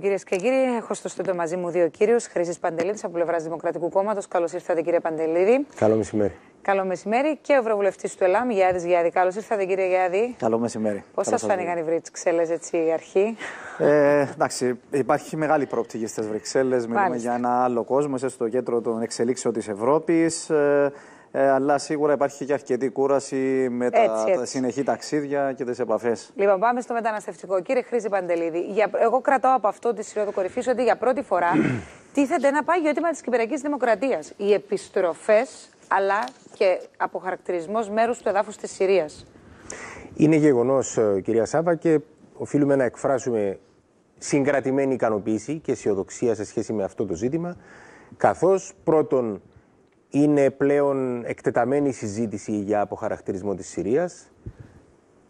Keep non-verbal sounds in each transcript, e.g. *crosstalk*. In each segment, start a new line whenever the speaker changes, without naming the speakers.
Κυρίες και κύριοι, έχω στο στούντο μαζί μου δύο κύριους. Χρήση Παντελήδη από πλευράς Δημοκρατικού Κόμματος. Καλώς ήρθατε, κύριε Παντελήδη. Καλό μεσημέρι. Καλό μεσημέρι και ο ευρωβουλευτής του ΕΛΑΜ, Γιάννη, Γιάννη. Καλώς ήρθατε, κύριε Γιάδη.
Καλό μεσημέρι. Πώς σας φάνηκαν οι
Βρυξέλλες, έτσι, η αρχή.
Ε, εντάξει, υπάρχει μεγάλη προοπτική στις Βρυξέλλες. Μιλούμε για ένα άλλο κόσμο, στο κέντρο των εξελίξεων της Ευρώπης. Ε, ε, αλλά σίγουρα υπάρχει και αρκετή κούραση με τα, έτσι. συνεχή ταξίδια και τις επαφές.
Λοιπόν, πάμε στο μεταναστευτικό. Κύριε Χρήση Παντελίδη, για, εγώ κρατάω από αυτό τη του Κορυφής ότι για πρώτη φορά *clears throat* τίθεται ένα πάγιο αίτημα της Κυπριακής Δημοκρατίας. Οι επιστροφές αλλά και αποχαρακτηρισμός μέρους του εδάφους της Συρίας.
Είναι γεγονός, ε, κυρία Σάβα, και οφείλουμε να εκφράσουμε συγκρατημένη ικανοποίηση και αισιοδοξία σε σχέση με αυτό το ζήτημα. Καθώς πρώτον είναι πλέον εκτεταμένη η συζήτηση για αποχαρακτηρισμό της Συρίας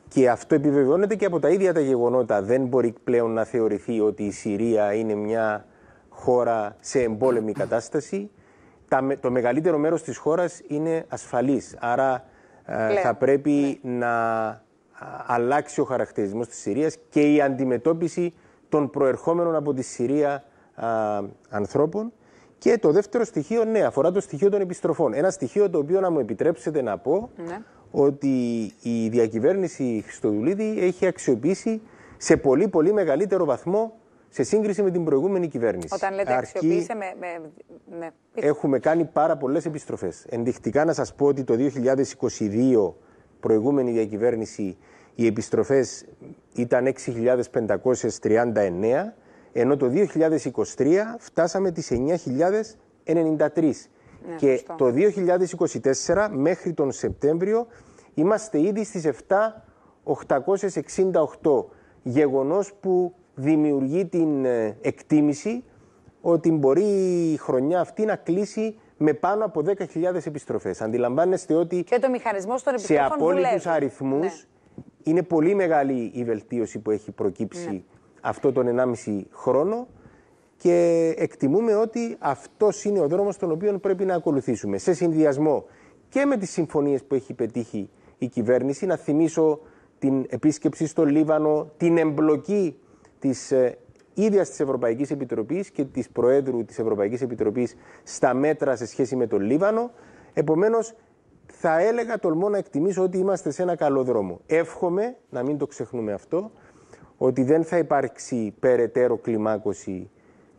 και αυτό επιβεβαιώνεται και από τα ίδια τα γεγονότα. Δεν μπορεί πλέον να θεωρηθεί ότι η Συρία είναι μια χώρα σε εμπόλεμη κατάσταση. Το μεγαλύτερο μέρος της χώρας είναι ασφαλής, άρα ε, θα πρέπει ναι. να αλλάξει ο χαρακτηρισμός της Συρίας και η αντιμετώπιση των προερχόμενων από τη Συρία ανθρώπων. Και το δεύτερο στοιχείο, ναι, αφορά το στοιχείο των επιστροφών. Ένα στοιχείο το οποίο να μου επιτρέψετε να πω ναι. ότι η διακυβέρνηση Χριστοδουλίδη έχει αξιοποιήσει σε πολύ πολύ μεγαλύτερο βαθμό σε σύγκριση με την προηγούμενη κυβέρνηση. Όταν λέτε αξιοποίησε,
με, ναι.
Έχουμε κάνει πάρα πολλές επιστροφές. Ενδεικτικά να σας πω ότι το 2022, προηγούμενη διακυβέρνηση, οι επιστροφές ήταν 6.539. Ενώ το 2023 φτάσαμε τις 9.093. Ναι, και το 2024 μέχρι τον Σεπτέμβριο είμαστε ήδη στις 7.868. Γεγονός που δημιουργεί την ε, εκτίμηση ότι μπορεί η χρονιά αυτή να κλείσει με πάνω από 10.000 επιστροφές. Αντιλαμβάνεστε ότι και
το των σε απόλυτους δουλεύει.
αριθμούς ναι. είναι πολύ μεγάλη η βελτίωση που έχει προκύψει ναι αυτό τον 1,5 χρόνο και εκτιμούμε ότι αυτός είναι ο δρόμος τον οποίο πρέπει να ακολουθήσουμε. Σε συνδυασμό και με τις συμφωνίες που έχει πετύχει η κυβέρνηση, να θυμίσω την επίσκεψη στο Λίβανο, την εμπλοκή της ε, ίδιας της Ευρωπαϊκής Επιτροπής και της Προέδρου της Ευρωπαϊκής Επιτροπής στα μέτρα σε σχέση με το Λίβανο. Επομένως θα έλεγα, τολμώ να εκτιμήσω ότι είμαστε σε ένα καλό δρόμο. Εύχομαι, να μην το ξεχνούμε αυτό, ότι δεν θα υπάρξει περαιτέρω κλιμάκωση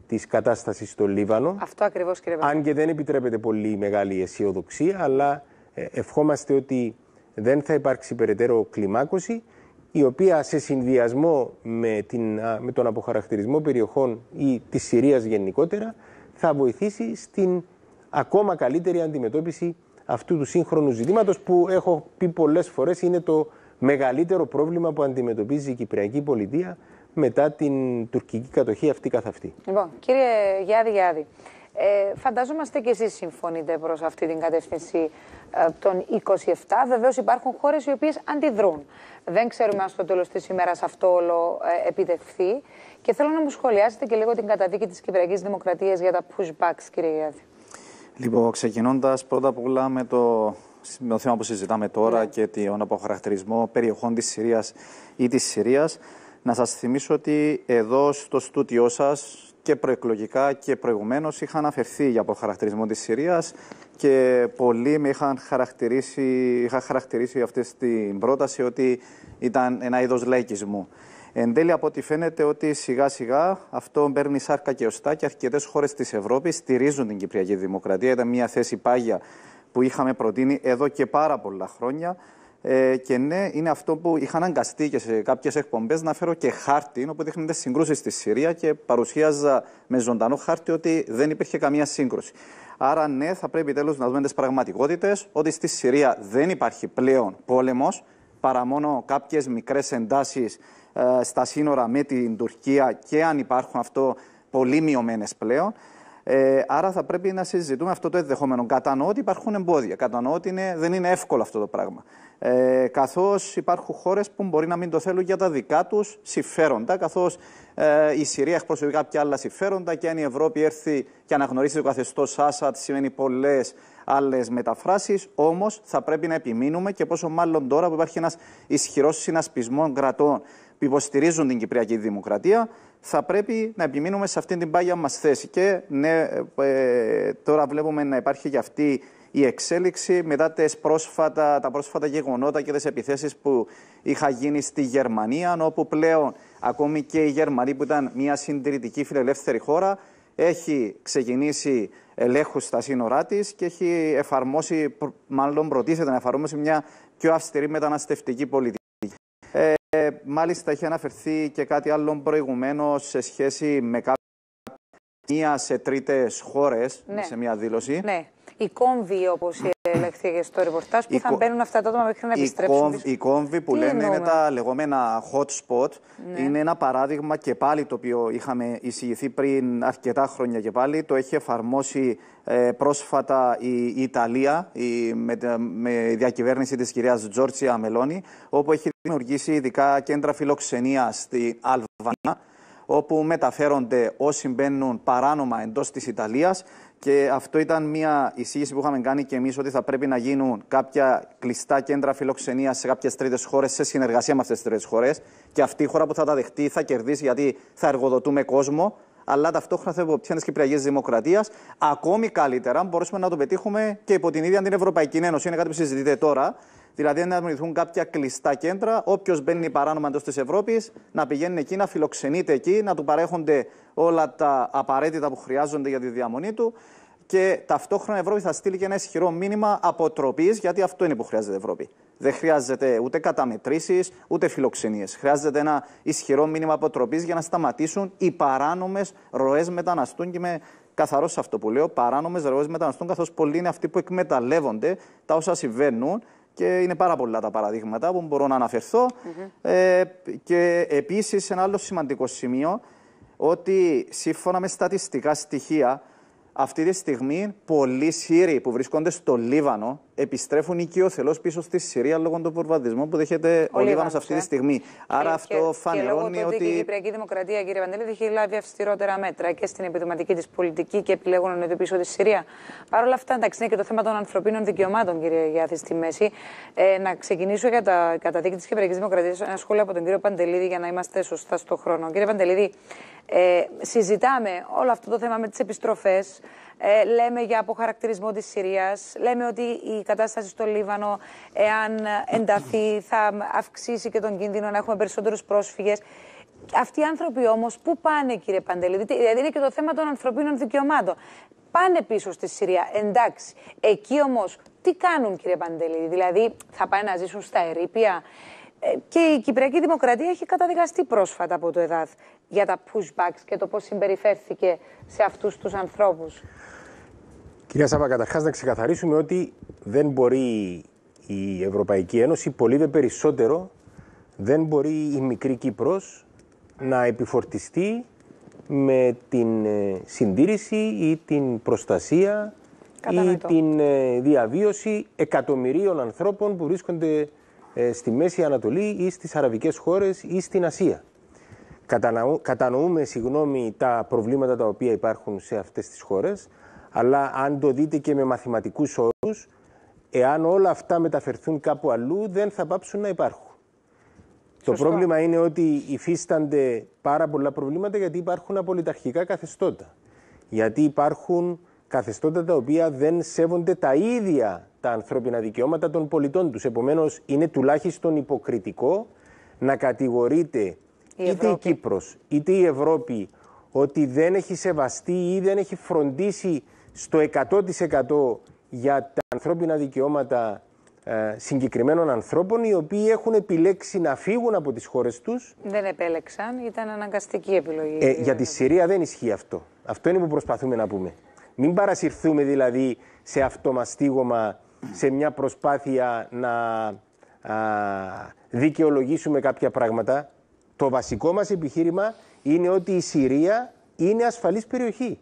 της κατάστασης στο Λίβανο. Αυτό ακριβώς, κύριε Αν και δεν επιτρέπεται πολύ μεγάλη αισιοδοξία, αλλά ε, ευχόμαστε ότι δεν θα υπάρξει περαιτέρω κλιμάκωση, η οποία σε συνδυασμό με, την, με τον αποχαρακτηρισμό περιοχών ή της Συρίας γενικότερα θα βοηθήσει στην ακόμα καλύτερη αντιμετώπιση αυτού του σύγχρονου ζητήματος που έχω πει πολλές φορές είναι το μεγαλύτερο πρόβλημα που αντιμετωπίζει η Κυπριακή πολιτεία μετά την τουρκική κατοχή αυτή καθ' αυτή.
Λοιπόν, κύριε Γιάδη Γιάδη, ε, φανταζόμαστε και εσείς συμφωνείτε προς αυτή την κατεύθυνση ε, των 27. Βεβαίως υπάρχουν χώρες οι οποίες αντιδρούν. Δεν ξέρουμε αν στο τέλος της ημέρας αυτό όλο ε, επιτευχθεί. Και θέλω να μου σχολιάσετε και λίγο την καταδίκη της Κυπριακής Δημοκρατίας για τα pushbacks, κύριε Γιάδη.
Λοιπόν, ξεκινώντας πρώτα απ' όλα με το με το θέμα που συζητάμε τώρα ναι. και τον αποχαρακτηρισμό περιοχών της Συρίας ή της Συρίας. Να σας θυμίσω ότι εδώ στο στούτιό σας και προεκλογικά και προηγουμένως είχαν αναφερθεί για αποχαρακτηρισμό της Συρίας και πολλοί με είχαν χαρακτηρίσει, είχα χαρακτηρίσει αυτή την πρόταση ότι ήταν ένα είδος λαϊκισμού. Εν τέλει, από ό,τι φαίνεται ότι σιγά σιγά αυτό παίρνει σάρκα και οστά και αρκετές χώρες της Ευρώπης στηρίζουν την Κυπριακή Δημοκρατία. Ήταν μια θέση πάγια που είχαμε προτείνει εδώ και πάρα πολλά χρόνια. Ε, και ναι, είναι αυτό που είχα αναγκαστεί και σε κάποιες εκπομπές να φέρω και χάρτη, όπου δείχνεται συγκρούσεις στη Συρία και παρουσίαζα με ζωντανό χάρτη ότι δεν υπήρχε καμία σύγκρουση. Άρα, ναι, θα πρέπει τέλος να δούμε τις πραγματικότητες, ότι στη Συρία δεν υπάρχει πλέον πόλεμος, παρά μόνο κάποιες μικρές εντάσεις ε, στα σύνορα με την Τουρκία και αν υπάρχουν αυτό πολύ μειωμένες πλέον. Ε, άρα θα πρέπει να συζητούμε αυτό το ενδεχόμενο. Κατανοώ ότι υπάρχουν εμπόδια. Κατανοώ ότι είναι, δεν είναι εύκολο αυτό το πράγμα. Ε, Καθώς υπάρχουν χώρες που μπορεί να μην το θέλουν για τα δικά τους συμφέροντα. Καθώς ε, η Συρία προσωπικά κάποια άλλα συμφέροντα και αν η Ευρώπη έρθει και αναγνωρίσει το καθεστώς Άσαντ, σημαίνει πολλές άλλες μεταφράσεις. Όμως θα πρέπει να επιμείνουμε και πόσο μάλλον τώρα που υπάρχει ένας ισχυρός συνασπισμός κρατών που υποστηρίζουν την Κυπριακή Δημοκρατία, θα πρέπει να επιμείνουμε σε αυτή την πάγια μας θέση. Και ναι, ε, τώρα βλέπουμε να υπάρχει για αυτή η εξέλιξη μετά τις πρόσφατα, τα πρόσφατα γεγονότα και τις επιθέσεις που είχα γίνει στη Γερμανία, όπου πλέον ακόμη και η Γερμανία που ήταν μια συντηρητική φιλελεύθερη χώρα, έχει ξεκινήσει ελέγχους στα σύνορά της και έχει εφαρμόσει, μάλλον προτίθεται να εφαρμόσει μια πιο αυστηρή μεταναστευτική πολιτική. Ε, μάλιστα, είχε αναφερθεί και κάτι άλλο προηγουμένως σε σχέση με κάποια σε τρίτες χώρες, ναι. σε μια δήλωση. Ναι
οι κόμβοι, όπω και στο ρεπορτάζ, που θα κο... μπαίνουν αυτά τα άτομα μέχρι να επιστρέψουν.
Οι κόμβοι που λένε είναι τα λεγόμενα hot spot. Ναι. Είναι ένα παράδειγμα και πάλι το οποίο είχαμε εισηγηθεί πριν αρκετά χρόνια και πάλι. Το έχει εφαρμόσει ε, πρόσφατα η, Ιταλία η, με, με διακυβέρνηση της κυρίας Τζόρτσια Μελώνη, όπου έχει δημιουργήσει ειδικά κέντρα φιλοξενίας στη Αλβανία όπου μεταφέρονται όσοι μπαίνουν παράνομα εντός της Ιταλίας. Και αυτό ήταν μια εισήγηση που είχαμε κάνει και εμείς ότι θα πρέπει να γίνουν κάποια κλειστά κέντρα φιλοξενίας σε κάποιες τρίτες χώρες σε συνεργασία με αυτές τις τρίτες χώρες. Και αυτή η χώρα που θα τα δεχτεί θα κερδίσει γιατί θα εργοδοτούμε κόσμο αλλά ταυτόχρονα θα υποπτυχθεί τη Κυπριακή Δημοκρατίας. Ακόμη καλύτερα, αν μπορέσουμε να το πετύχουμε και υπό την ίδια την Ευρωπαϊκή Ένωση. Είναι κάτι που συζητείται τώρα. Δηλαδή, να δημιουργηθούν κάποια κλειστά κέντρα. Όποιος μπαίνει παράνομα εντός της Ευρώπης, να πηγαίνει εκεί, να φιλοξενείται εκεί, να του παρέχονται όλα τα απαραίτητα που χρειάζονται για τη διαμονή του. Και ταυτόχρονα η Ευρώπη θα στείλει και ένα ισχυρό μήνυμα αποτροπής, γιατί αυτό είναι που χρειάζεται η Ευρώπη. Δεν χρειάζεται ούτε καταμετρήσεις ούτε φιλοξενίες. Χρειάζεται ένα ισχυρό μήνυμα αποτροπής για να σταματήσουν οι παράνομες ροές μεταναστούν και με καθαρός σε αυτό που λέω, παράνομες ροές μεταναστούν, καθώς πολλοί είναι αυτοί που εκμεταλλεύονται τα όσα συμβαίνουν και είναι πάρα πολλά τα παραδείγματα που μπορώ να αναφερθώ. ε, και επίσης, ένα άλλο σημαντικό σημείο, ότι σύμφωνα με στατιστικά στοιχεία, αυτή τη στιγμή πολλοί Σύριοι που βρίσκονται στο Λίβανο επιστρέφουν οικειοθελώς πίσω στη Συρία λόγω των βορβαδισμών που δέχεται ο, Λίβανος αυτή τη στιγμή. Άρα αυτό και, φανερώνει και ότι. Και η Κυπριακή
Δημοκρατία, κύριε Παντελήδη, έχει λάβει αυστηρότερα μέτρα και στην επιδοματική της πολιτική και επιλέγουν να είναι πίσω τη Συρία. Παρ' όλα αυτά, εντάξει, είναι και το θέμα των ανθρωπίνων δικαιωμάτων, κύριε Γιάθη, στη μέση. Ε, να ξεκινήσω για τα καταδίκη της Κυπριακής Δημοκρατίας. Ένα σχόλιο από τον κύριο Παντελήδη για να είμαστε σωστά στο χρόνο. Κύριε Παντελήδη, ε, συζητάμε όλο αυτό το θέμα με τις επιστροφές. Ε, λέμε για αποχαρακτηρισμό της Συρίας, λέμε ότι η κατάσταση στο Λίβανο, εάν ενταθεί, θα αυξήσει και τον κίνδυνο να έχουμε περισσότερους πρόσφυγες. Αυτοί οι άνθρωποι όμως, πού πάνε, κύριε Παντελή, δηλαδή είναι και το θέμα των ανθρωπίνων δικαιωμάτων. Πάνε πίσω στη Συρία, εντάξει. Εκεί όμως, τι κάνουν, κύριε Παντελή, δηλαδή θα πάνε να ζήσουν στα ερήπια. Ε, και η Κυπριακή Δημοκρατία έχει καταδικαστεί πρόσφατα από το ΕΔΑΘ για τα pushbacks και το πώς συμπεριφέρθηκε σε αυτούς τους ανθρώπους.
Κυρία Σάβα, καταρχάς να ξεκαθαρίσουμε ότι δεν μπορεί η Ευρωπαϊκή Ένωση, πολύ δε περισσότερο, δεν μπορεί η μικρή Κύπρος να επιφορτιστεί με την ε, συντήρηση ή την προστασία
ή την
ε, διαβίωση εκατομμυρίων ανθρώπων που βρίσκονται ε, στη Μέση Ανατολή ή στις Αραβικές χώρες ή στην Ασία. Κατανοούμε, κατανοούμε συγγνώμη, τα προβλήματα τα οποία υπάρχουν σε αυτές τις χώρες, αλλά αν το δείτε και με μαθηματικούς όρους, εάν όλα αυτά μεταφερθούν κάπου αλλού, δεν θα πάψουν να υπάρχουν. Το πρόβλημα είναι ότι υφίστανται πάρα πολλά προβλήματα γιατί υπάρχουν απολυταρχικά καθεστώτα. Γιατί υπάρχουν καθεστώτα τα οποία δεν σέβονται τα ίδια τα ανθρώπινα δικαιώματα των πολιτών τους. Επομένως, είναι τουλάχιστον υποκριτικό να κατηγορείται η είτε η Κύπρος είτε η Ευρώπη ότι δεν έχει σεβαστεί ή δεν έχει φροντίσει στο 100% για τα ανθρώπινα δικαιώματα ε, συγκεκριμένων ανθρώπων οι οποίοι έχουν επιλέξει να φύγουν από τις χώρες τους.
Δεν επέλεξαν, ήταν αναγκαστική επιλογή. Ε, για
τη Συρία δεν ισχύει αυτό. Αυτό είναι που προσπαθούμε να πούμε. Μην παρασυρθούμε δηλαδή σε αυτομαστίγωμα, σε μια προσπάθεια να δικαιολογήσουμε κάποια πράγματα. Το βασικό μας επιχείρημα είναι ότι η Συρία είναι ασφαλής περιοχή.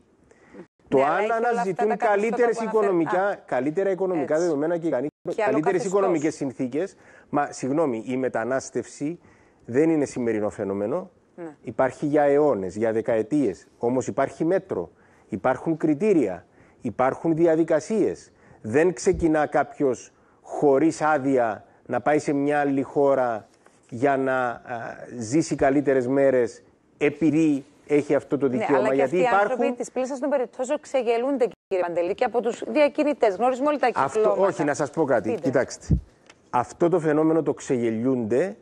Το ναι, αν αναζητούν καλύτερες οικονομικά,
καλύτερα οικονομικά δεδομένα και, και καλύτερε οικονομικές συνθήκες. Μα συγγνώμη, η μετανάστευση δεν είναι σημερινό φαινόμενο. Ναι. Υπάρχει για αιώνες, για δεκαετίες. Όμως υπάρχει μέτρο. Υπάρχουν κριτήρια. Υπάρχουν διαδικασίες. Δεν ξεκινά κάποιος χωρίς άδεια να πάει σε μια άλλη χώρα για να ζήσει καλύτερες μέρες επειδή έχει αυτό το ναι, δικαίωμα. Ναι, αλλά και αυτοί οι άνθρωποι τη
πλήσης των περιπτώσεων ξεγελούνται, κύριε Παντελή, και από τους διακινητές. Γνωρίζουμε όλοι τα κυκλώματα. Αυτό, όχι, να
σας πω κάτι. Κοιτάξτε. Αυτό το φαινόμενο το ξεγελιούνται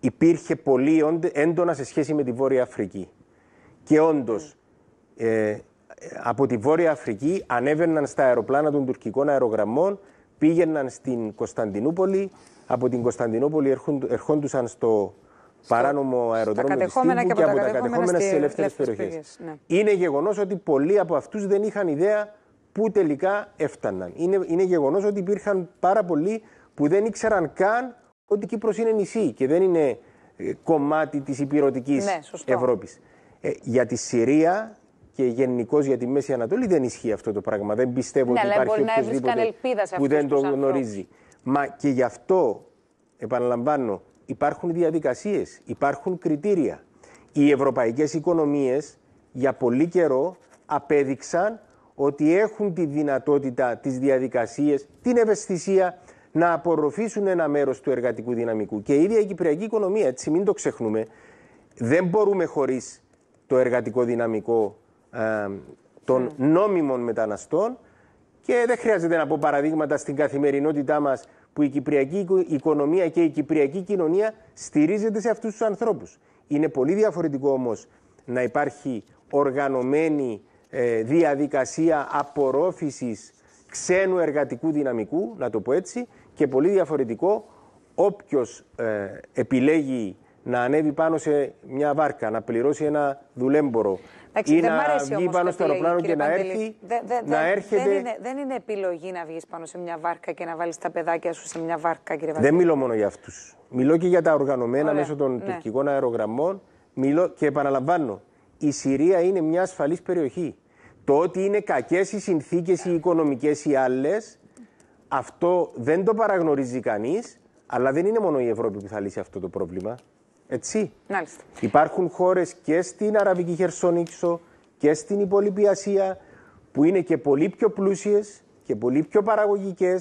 υπήρχε πολύ έντονα σε σχέση με τη Βόρεια Αφρική. Και όντως, ναι. ε, από τη Βόρεια Αφρική ανέβαιναν στα αεροπλάνα των τουρκικών αερογραμμών, πήγαιναν στην Κωνσταντινούπολη, από την Κωνσταντινούπολη ερχόντουσαν στο παράνομο αεροδρόμιο της Τύπου και, από τα κατεχόμενα στις ελεύθερες περιοχέ. Ναι. Είναι γεγονός ότι πολλοί από αυτούς δεν είχαν ιδέα πού τελικά έφταναν. Είναι, είναι γεγονός ότι υπήρχαν πάρα πολλοί που δεν ήξεραν καν ότι Κύπρος είναι νησί και δεν είναι ε, κομμάτι της υπηρετικής ναι, Ευρώπης. Ε, για τη Συρία και γενικώς για τη Μέση Ανατολή δεν ισχύει αυτό το πράγμα. Δεν πιστεύω ναι, ότι υπάρχει οποιοδήποτε που δεν το ανθρώπους. γνωρίζει. Μα και γι' αυτό, επαναλαμβάνω, υπάρχουν διαδικασίες, υπάρχουν κριτήρια. Οι ευρωπαϊκές οικονομίες για πολύ καιρό απέδειξαν ότι έχουν τη δυνατότητα, τις διαδικασίες, την ευαισθησία να απορροφήσουν ένα μέρος του εργατικού δυναμικού. Και η ίδια η κυπριακή οικονομία, έτσι μην το ξεχνούμε, δεν μπορούμε χωρίς το εργατικό δυναμικό ε, των ναι. νόμιμων μεταναστών και δεν χρειάζεται να πω παραδείγματα στην καθημερινότητά μας που η κυπριακή οικονομία και η κυπριακή κοινωνία στηρίζεται σε αυτούς τους ανθρώπους. Είναι πολύ διαφορετικό όμως να υπάρχει οργανωμένη ε, διαδικασία απορρόφησης ξένου εργατικού δυναμικού, να το πω έτσι, και πολύ διαφορετικό όποιος ε, επιλέγει να ανέβει πάνω σε μια βάρκα, να πληρώσει ένα δουλέμπορο. ή να βγει πάνω στο αεροπλάνο και να έρθει. Δε, δε, να δε, έρχεται... δεν, είναι,
δεν είναι επιλογή να βγεις πάνω σε μια βάρκα και να βάλεις τα παιδάκια σου σε μια βάρκα, κύριε Βασίλη. Δεν μιλώ
μόνο για αυτούς. Μιλώ και για τα οργανωμένα Ωραία, μέσω των ναι. τουρκικών αερογραμμών. Μιλώ και επαναλαμβάνω. Η Συρία είναι μια ασφαλής περιοχή. Το ότι είναι κακές οι συνθήκες, οι οικονομικές, ή άλλες, αυτό δεν το παραγνωρίζει κανείς. Αλλά δεν είναι μόνο η Ευρώπη που θα λύσει αυτό το πρόβλημα. Έτσι. Μάλιστα. Υπάρχουν χώρες και στην Αραβική Χερσόνησο και στην υπόλοιπη Ασία που είναι και πολύ πιο πλούσιες και πολύ πιο παραγωγικές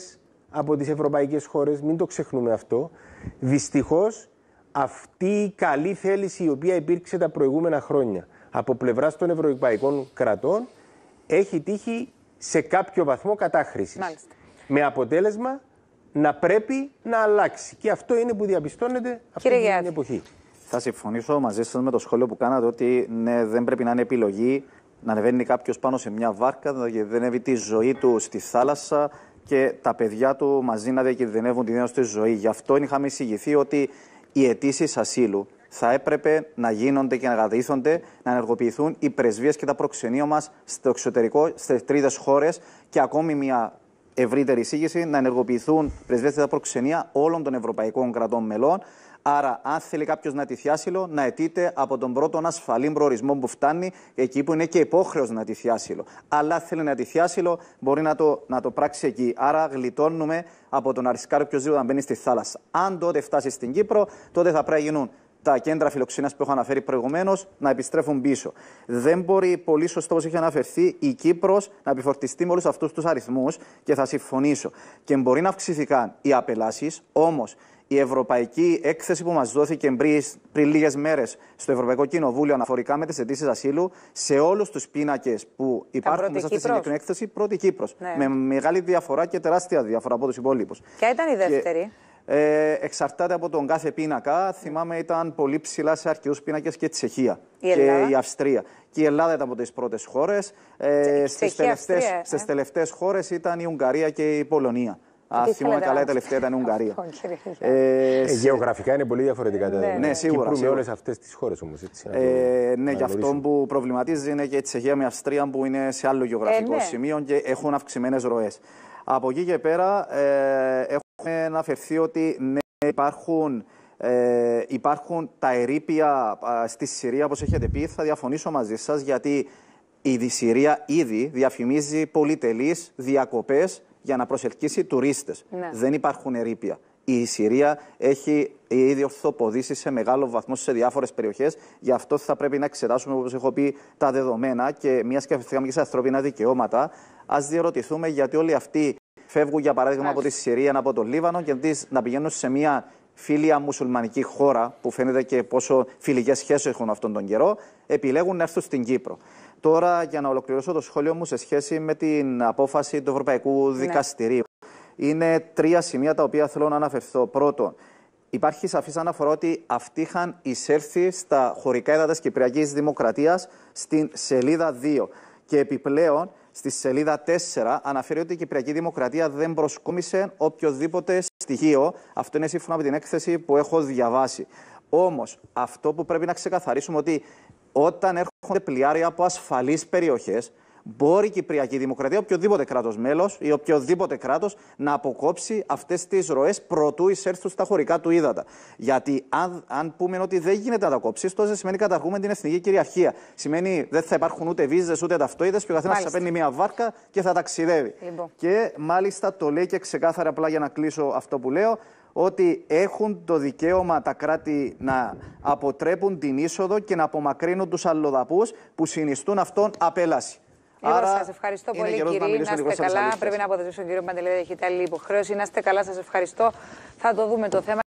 από τις ευρωπαϊκές χώρες. Μην το ξεχνούμε αυτό. Δυστυχώς αυτή η καλή θέληση η οποία υπήρξε τα προηγούμενα χρόνια από πλευράς των ευρωπαϊκών κρατών έχει τύχει σε κάποιο βαθμό κατάχρησης. Με αποτέλεσμα να πρέπει να αλλάξει. Και αυτό είναι που διαπιστώνεται
αυτή την εποχή. Θα συμφωνήσω μαζί σας με το σχόλιο που κάνατε ότι ναι, δεν πρέπει να είναι επιλογή να ανεβαίνει κάποιος πάνω σε μια βάρκα, να δηλαδή διακινδυνεύει τη ζωή του στη θάλασσα και τα παιδιά του μαζί να διακινδυνεύουν τη νέα τη ζωή. Γι' αυτό είχαμε εισηγηθεί ότι οι αιτήσεις ασύλου θα έπρεπε να γίνονται και να κατήθονται, να ενεργοποιηθούν οι πρεσβείες και τα προξενία μας στο εξωτερικό, στις τρίτες χώρες. Και ακόμη μια ευρύτερη εισήγηση να ενεργοποιηθούν πρεσβεύτες από προξενία όλων των ευρωπαϊκών κρατών μελών. Άρα, αν θέλει κάποιος να τη να αιτείται από τον πρώτο ασφαλή προορισμό που φτάνει, εκεί που είναι και υπόχρεος να τη άσυλο. Αλλά θέλει να τη μπορεί να το, να το πράξει εκεί. Άρα, γλιτώνουμε από τον αρισκάριο οποιοδήποτε να μπαίνει στη θάλασσα. Αν τότε φτάσει στην Κύπρο, τότε θα πρέπει να γίνουν τα κέντρα φιλοξενίας που έχω αναφέρει προηγουμένως να επιστρέφουν πίσω. Δεν μπορεί πολύ σωστό, όπως έχει αναφερθεί, η Κύπρος να επιφορτιστεί με όλους αυτούς τους αριθμούς και θα συμφωνήσω. Και μπορεί να αυξηθήκαν οι απελάσεις, όμως η ευρωπαϊκή έκθεση που μας δόθηκε πριν, πριν λίγες μέρες στο Ευρωπαϊκό Κοινοβούλιο αναφορικά με τις αιτήσεις ασύλου, σε όλους τους πίνακες που υπάρχουν μέσα στη συγκεκριμένη έκθεση, πρώτη Κύπρος. Ναι. Με μεγάλη διαφορά και τεράστια διαφορά από τους υπόλοιπους.
Ποια ήταν η δεύτερη.
Ε, εξαρτάται από τον κάθε πίνακα. Θυμάμαι ήταν πολύ ψηλά σε αρκετούς πίνακες και η Τσεχία και η Αυστρία. Και η Ελλάδα ήταν από τις πρώτες χώρες. Ε, Στι τελευταίε χώρες ήταν η Ουγγαρία και η Πολωνία. Α, θυμάμαι καλά, η τελευταία ήταν η Ουγγαρία. *laughs* ε, ε γεωγραφικά είναι πολύ διαφορετικά τα Ναι, ναι σίγουρα. Κύπρου με όλες
αυτές τις χώρες όμως. Ε, ναι, γι' αυτό
που προβληματίζει είναι και η Τσεχία με η Αυστρία που είναι σε άλλο ε, γεωγραφικό ναι. σημείο και έχουν αυξημένες ροές. Από εκεί και πέρα έχουμε αναφερθεί ότι ναι, υπάρχουν, ε, υπάρχουν τα ερήπια στη Συρία, όπως έχετε πει. Θα διαφωνήσω μαζί σας, γιατί η Συρία ήδη διαφημίζει πολυτελείς διακοπές για να προσελκύσει τουρίστες. Ναι. Δεν υπάρχουν ερήπια. Η Συρία έχει ήδη ορθοποδήσει σε μεγάλο βαθμό σε διάφορες περιοχές, Γι' αυτό θα πρέπει να εξετάσουμε, όπως έχω πει, τα δεδομένα και μιας και και σε ανθρώπινα δικαιώματα. Ας διαρωτηθούμε γιατί όλοι αυτοί φεύγουν για παράδειγμα από τη Συρία, από τον Λίβανο και να πηγαίνουν σε μια φίλια μουσουλμανική χώρα, που φαίνεται και πόσο φιλικές σχέσεις έχουν αυτόν τον καιρό, επιλέγουν να έρθουν στην Κύπρο. Τώρα, για να ολοκληρώσω το σχόλιο μου σε σχέση με την απόφαση του Ευρωπαϊκού ναι. Δικαστηρίου. Είναι τρία σημεία τα οποία θέλω να αναφερθώ. Πρώτον, υπάρχει σαφής αναφορά ότι αυτοί είχαν εισέλθει στα χωρικά έδατα Κυπριακής Δημοκρατίας στην σελίδα 2. Και επιπλέον, στη σελίδα 4 αναφέρει ότι η Κυπριακή Δημοκρατία δεν προσκόμισε οποιοδήποτε στοιχείο. Αυτό είναι σύμφωνα με την έκθεση που έχω διαβάσει. Όμως, αυτό που πρέπει να ξεκαθαρίσουμε ότι όταν έρχονται πλοιάρια από ασφαλείς περιοχές, μπορεί η Κυπριακή Δημοκρατία, οποιοδήποτε κράτος μέλος ή οποιοδήποτε κράτος, να αποκόψει αυτές τις ροές προτού εισέλθουν στα χωρικά του ύδατα. Γιατί αν, αν πούμε ότι δεν γίνεται να τα κόψει, τότε σημαίνει καταργούμε την εθνική κυριαρχία. Σημαίνει δεν θα υπάρχουν ούτε βίζες ούτε ταυτότητε και ο καθένας θα παίρνει μία βάρκα και θα ταξιδεύει. Λοιπόν. Και μάλιστα το λέει και ξεκάθαρα απλά για να κλείσω αυτό που λέω ότι έχουν το δικαίωμα τα κράτη να αποτρέπουν την είσοδο και να απομακρύνουν τους αλλοδαπούς που συνιστούν αυτόν απέλαση. Άρα, σας
ευχαριστώ πολύ, κύριε. Να, είστε καλά. Πρέπει να αποδεσμεύσω τον κύριο Παντελέδη, έχει άλλη υποχρέωση. Να είστε καλά, σας ευχαριστώ. Θα το δούμε το θέμα.